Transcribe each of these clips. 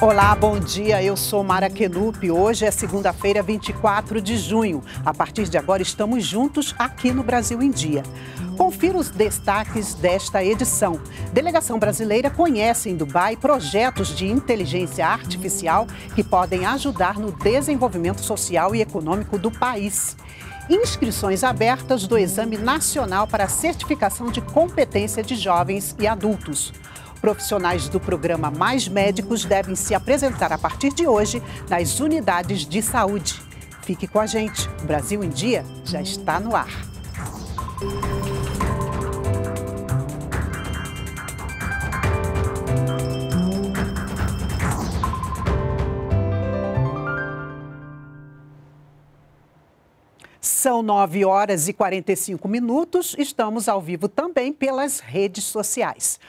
Olá, bom dia. Eu sou Mara Kenup. Hoje é segunda-feira, 24 de junho. A partir de agora estamos juntos aqui no Brasil em Dia. Confira os destaques desta edição. Delegação brasileira conhece em Dubai projetos de inteligência artificial que podem ajudar no desenvolvimento social e econômico do país inscrições abertas do Exame Nacional para Certificação de Competência de Jovens e Adultos. Profissionais do programa Mais Médicos devem se apresentar a partir de hoje nas unidades de saúde. Fique com a gente. O Brasil em Dia já está no ar. São 9 horas e 45 minutos. Estamos ao vivo também pelas redes sociais.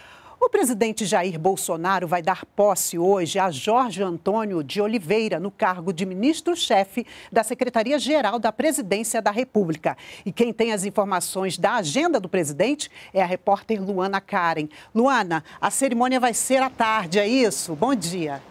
O presidente Jair Bolsonaro vai dar posse hoje a Jorge Antônio de Oliveira no cargo de ministro-chefe da Secretaria-Geral da Presidência da República. E quem tem as informações da agenda do presidente é a repórter Luana Karen. Luana, a cerimônia vai ser à tarde, é isso? Bom dia.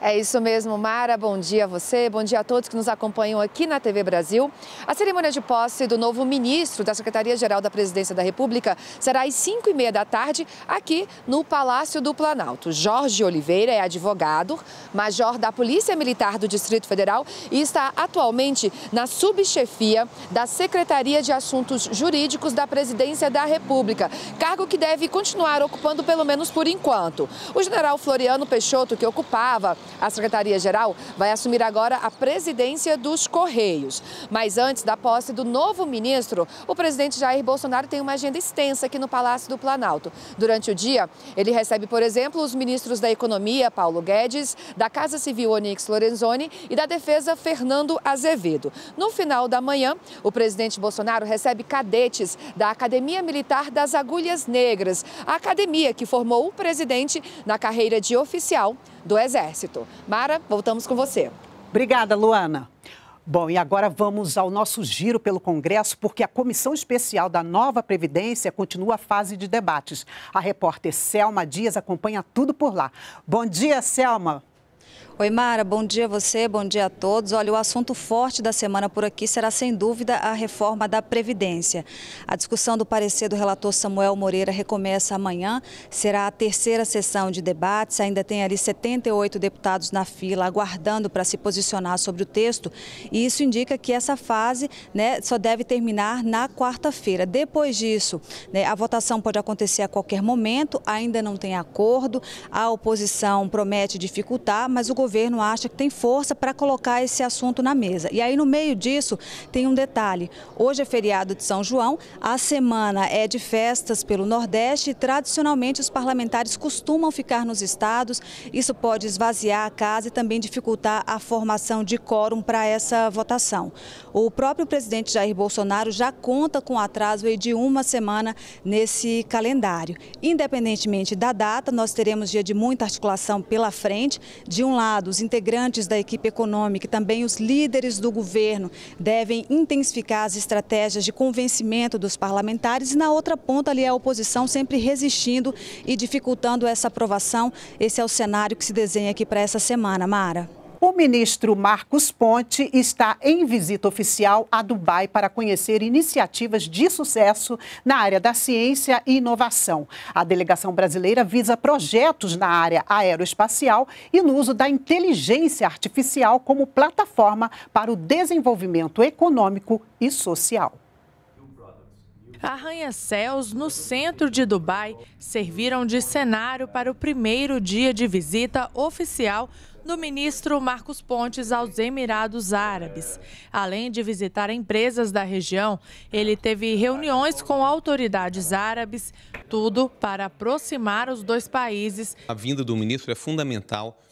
É isso mesmo, Mara. Bom dia a você, bom dia a todos que nos acompanham aqui na TV Brasil. A cerimônia de posse do novo ministro da Secretaria-Geral da Presidência da República será às 5 e meia da tarde aqui no Palácio do Planalto. Jorge Oliveira é advogado, major da Polícia Militar do Distrito Federal e está atualmente na subchefia da Secretaria de Assuntos Jurídicos da Presidência da República, cargo que deve continuar ocupando pelo menos por enquanto. O general Floriano Peixoto, que ocupava a Secretaria-Geral vai assumir agora a presidência dos Correios. Mas antes da posse do novo ministro, o presidente Jair Bolsonaro tem uma agenda extensa aqui no Palácio do Planalto. Durante o dia, ele recebe, por exemplo, os ministros da Economia, Paulo Guedes, da Casa Civil, Onix Lorenzoni, e da Defesa, Fernando Azevedo. No final da manhã, o presidente Bolsonaro recebe cadetes da Academia Militar das Agulhas Negras, a academia que formou o presidente na carreira de oficial do Exército. Mara, voltamos com você. Obrigada, Luana. Bom, e agora vamos ao nosso giro pelo Congresso, porque a Comissão Especial da Nova Previdência continua a fase de debates. A repórter Selma Dias acompanha tudo por lá. Bom dia, Selma. Oi, Mara, bom dia a você, bom dia a todos. Olha, o assunto forte da semana por aqui será, sem dúvida, a reforma da Previdência. A discussão do parecer do relator Samuel Moreira recomeça amanhã. Será a terceira sessão de debates. Ainda tem ali 78 deputados na fila, aguardando para se posicionar sobre o texto. E isso indica que essa fase né, só deve terminar na quarta-feira. Depois disso, né, a votação pode acontecer a qualquer momento, ainda não tem acordo. A oposição promete dificultar, mas o governo acha que tem força para colocar esse assunto na mesa. E aí, no meio disso, tem um detalhe. Hoje é feriado de São João, a semana é de festas pelo Nordeste e, tradicionalmente, os parlamentares costumam ficar nos estados. Isso pode esvaziar a casa e também dificultar a formação de quórum para essa votação. O próprio presidente Jair Bolsonaro já conta com atraso de uma semana nesse calendário. Independentemente da data, nós teremos dia de muita articulação pela frente, de um lado, os integrantes da equipe econômica e também os líderes do governo devem intensificar as estratégias de convencimento dos parlamentares e na outra ponta ali a oposição sempre resistindo e dificultando essa aprovação. Esse é o cenário que se desenha aqui para essa semana, Mara. O ministro Marcos Ponte está em visita oficial a Dubai para conhecer iniciativas de sucesso na área da ciência e inovação. A delegação brasileira visa projetos na área aeroespacial e no uso da inteligência artificial como plataforma para o desenvolvimento econômico e social. Arranha-céus no centro de Dubai serviram de cenário para o primeiro dia de visita oficial do ministro Marcos Pontes aos Emirados Árabes. Além de visitar empresas da região, ele teve reuniões com autoridades árabes, tudo para aproximar os dois países. A vinda do ministro é fundamental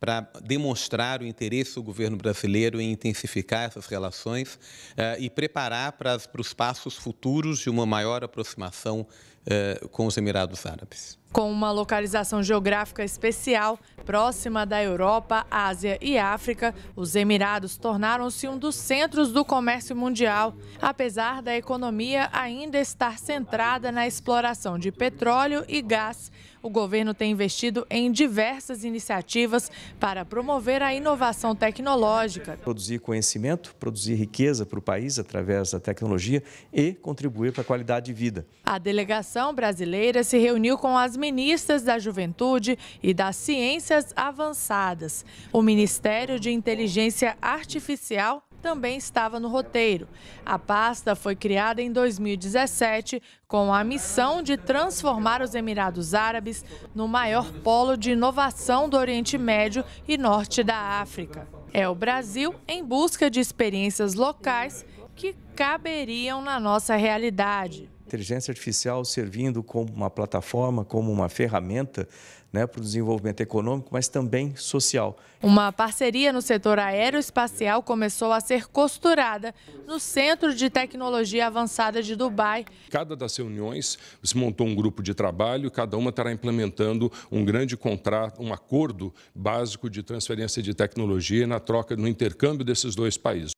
para demonstrar o interesse do governo brasileiro em intensificar essas relações eh, e preparar para, para os passos futuros de uma maior aproximação eh, com os Emirados Árabes. Com uma localização geográfica especial, próxima da Europa, Ásia e África, os Emirados tornaram-se um dos centros do comércio mundial, apesar da economia ainda estar centrada na exploração de petróleo e gás. O governo tem investido em diversas iniciativas para promover a inovação tecnológica. Produzir conhecimento, produzir riqueza para o país através da tecnologia e contribuir para a qualidade de vida. A delegação brasileira se reuniu com as ministras da Juventude e das Ciências Avançadas. O Ministério de Inteligência Artificial também estava no roteiro. A pasta foi criada em 2017 com a missão de transformar os Emirados Árabes no maior polo de inovação do Oriente Médio e Norte da África. É o Brasil em busca de experiências locais que caberiam na nossa realidade inteligência artificial servindo como uma plataforma, como uma ferramenta né, para o desenvolvimento econômico, mas também social. Uma parceria no setor aeroespacial começou a ser costurada no Centro de Tecnologia Avançada de Dubai. Cada das reuniões se montou um grupo de trabalho cada uma estará implementando um grande contrato, um acordo básico de transferência de tecnologia na troca, no intercâmbio desses dois países.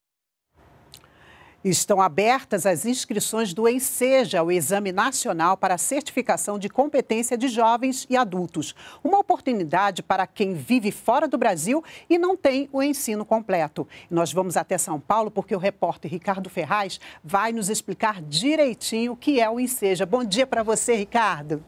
Estão abertas as inscrições do ENSEJA, o Exame Nacional para a Certificação de Competência de Jovens e Adultos. Uma oportunidade para quem vive fora do Brasil e não tem o ensino completo. Nós vamos até São Paulo porque o repórter Ricardo Ferraz vai nos explicar direitinho o que é o ENSEJA. Bom dia para você, Ricardo.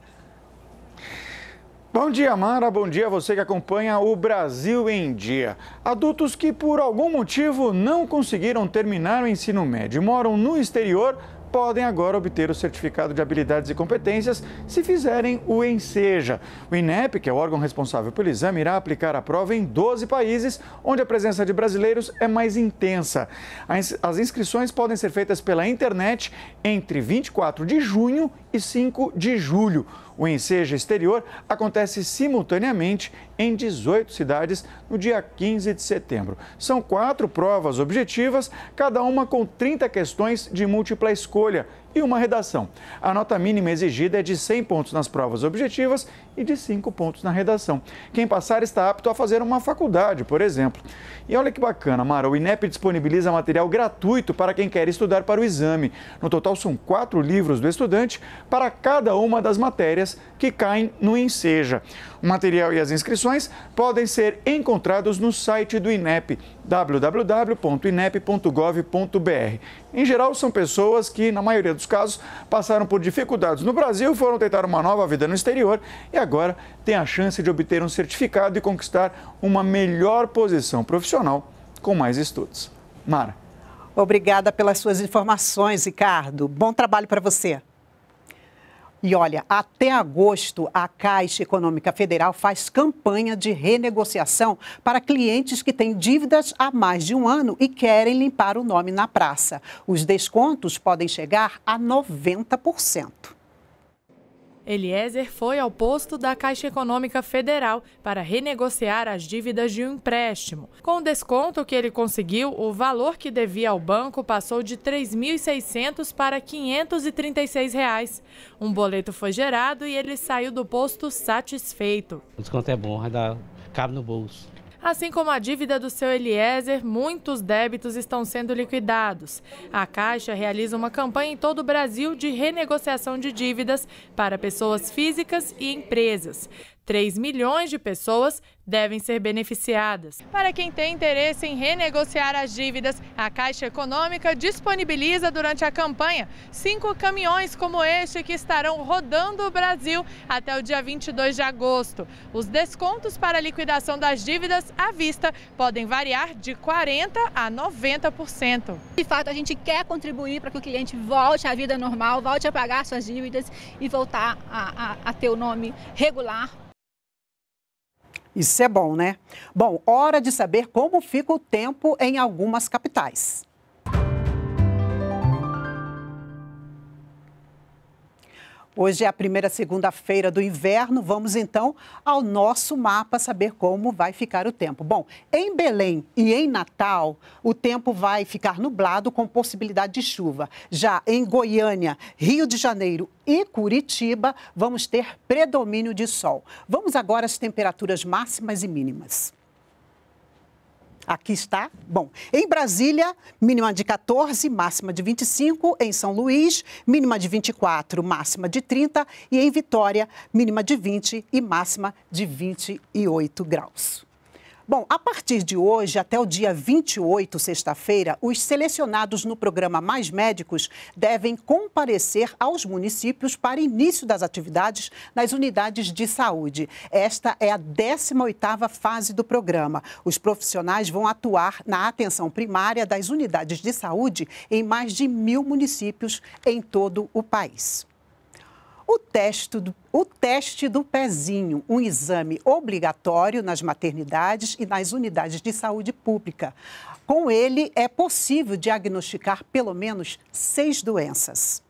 Bom dia, Mara. Bom dia a você que acompanha o Brasil em Dia. Adultos que por algum motivo não conseguiram terminar o ensino médio e moram no exterior podem agora obter o certificado de habilidades e competências se fizerem o Enseja. O INEP, que é o órgão responsável pelo exame, irá aplicar a prova em 12 países, onde a presença de brasileiros é mais intensa. As inscrições podem ser feitas pela internet entre 24 de junho e 5 de julho. O ensejo exterior acontece simultaneamente em 18 cidades no dia 15 de setembro. São quatro provas objetivas, cada uma com 30 questões de múltipla escolha e uma redação. A nota mínima exigida é de 100 pontos nas provas objetivas e de 5 pontos na redação. Quem passar está apto a fazer uma faculdade, por exemplo. E olha que bacana, Mara, o INEP disponibiliza material gratuito para quem quer estudar para o exame. No total são quatro livros do estudante para cada uma das matérias que caem no Enseja. O material e as inscrições podem ser encontrados no site do INEP, www.inep.gov.br. Em geral, são pessoas que, na maioria dos casos, passaram por dificuldades no Brasil, foram tentar uma nova vida no exterior e agora têm a chance de obter um certificado e conquistar uma melhor posição profissional com mais estudos. Mara. Obrigada pelas suas informações, Ricardo. Bom trabalho para você. E olha, até agosto, a Caixa Econômica Federal faz campanha de renegociação para clientes que têm dívidas há mais de um ano e querem limpar o nome na praça. Os descontos podem chegar a 90%. Eliezer foi ao posto da Caixa Econômica Federal para renegociar as dívidas de um empréstimo. Com o desconto que ele conseguiu, o valor que devia ao banco passou de R$ 3.600 para R$ 536. Reais. Um boleto foi gerado e ele saiu do posto satisfeito. O desconto é bom, dá, cabe no bolso. Assim como a dívida do seu Eliezer, muitos débitos estão sendo liquidados. A Caixa realiza uma campanha em todo o Brasil de renegociação de dívidas para pessoas físicas e empresas. 3 milhões de pessoas devem ser beneficiadas. Para quem tem interesse em renegociar as dívidas, a Caixa Econômica disponibiliza durante a campanha cinco caminhões como este que estarão rodando o Brasil até o dia 22 de agosto. Os descontos para a liquidação das dívidas à vista podem variar de 40% a 90%. De fato, a gente quer contribuir para que o cliente volte à vida normal, volte a pagar suas dívidas e voltar a, a, a ter o nome regular isso é bom, né? Bom, hora de saber como fica o tempo em algumas capitais. Hoje é a primeira segunda-feira do inverno. Vamos então ao nosso mapa saber como vai ficar o tempo. Bom, em Belém e em Natal, o tempo vai ficar nublado com possibilidade de chuva. Já em Goiânia, Rio de Janeiro e Curitiba, vamos ter predomínio de sol. Vamos agora às temperaturas máximas e mínimas. Aqui está. Bom, em Brasília, mínima de 14, máxima de 25. Em São Luís, mínima de 24, máxima de 30. E em Vitória, mínima de 20 e máxima de 28 graus. Bom, a partir de hoje, até o dia 28, sexta-feira, os selecionados no programa Mais Médicos devem comparecer aos municípios para início das atividades nas unidades de saúde. Esta é a 18ª fase do programa. Os profissionais vão atuar na atenção primária das unidades de saúde em mais de mil municípios em todo o país. O teste, do, o teste do pezinho, um exame obrigatório nas maternidades e nas unidades de saúde pública. Com ele, é possível diagnosticar pelo menos seis doenças.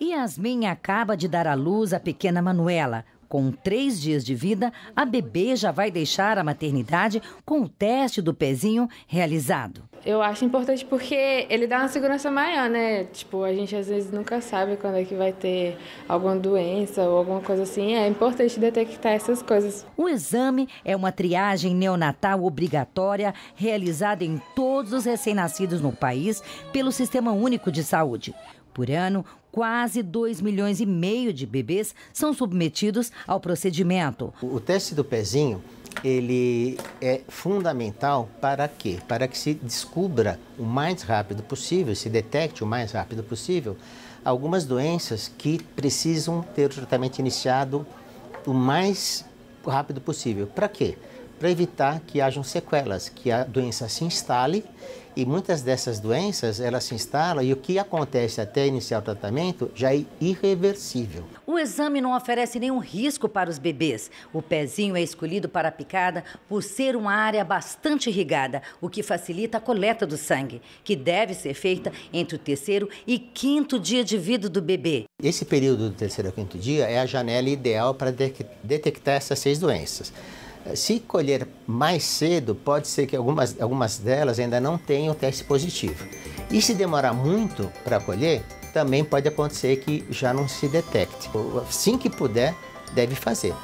Yasmin acaba de dar à luz a pequena Manuela. Com três dias de vida, a bebê já vai deixar a maternidade com o teste do pezinho realizado. Eu acho importante porque ele dá uma segurança maior, né? Tipo, a gente às vezes nunca sabe quando é que vai ter alguma doença ou alguma coisa assim. É importante detectar essas coisas. O exame é uma triagem neonatal obrigatória realizada em todos os recém-nascidos no país pelo Sistema Único de Saúde. Por ano, quase 2 milhões e meio de bebês são submetidos ao procedimento. O teste do pezinho ele é fundamental para quê? Para que se descubra o mais rápido possível, se detecte o mais rápido possível algumas doenças que precisam ter o tratamento iniciado o mais rápido possível. Para quê? para evitar que hajam sequelas, que a doença se instale e muitas dessas doenças, elas se instalam e o que acontece até iniciar o tratamento já é irreversível. O exame não oferece nenhum risco para os bebês. O pezinho é escolhido para a picada por ser uma área bastante irrigada, o que facilita a coleta do sangue, que deve ser feita entre o terceiro e quinto dia de vida do bebê. Esse período do terceiro ao quinto dia é a janela ideal para detectar essas seis doenças. Se colher mais cedo, pode ser que algumas, algumas delas ainda não tenham teste positivo. E se demorar muito para colher, também pode acontecer que já não se detecte. Assim que puder, deve fazer.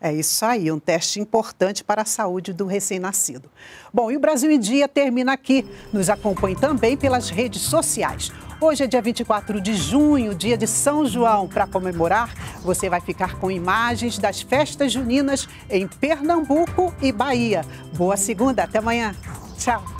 É isso aí, um teste importante para a saúde do recém-nascido. Bom, e o Brasil em Dia termina aqui. Nos acompanhe também pelas redes sociais. Hoje é dia 24 de junho, dia de São João. Para comemorar, você vai ficar com imagens das festas juninas em Pernambuco e Bahia. Boa segunda, até amanhã. Tchau.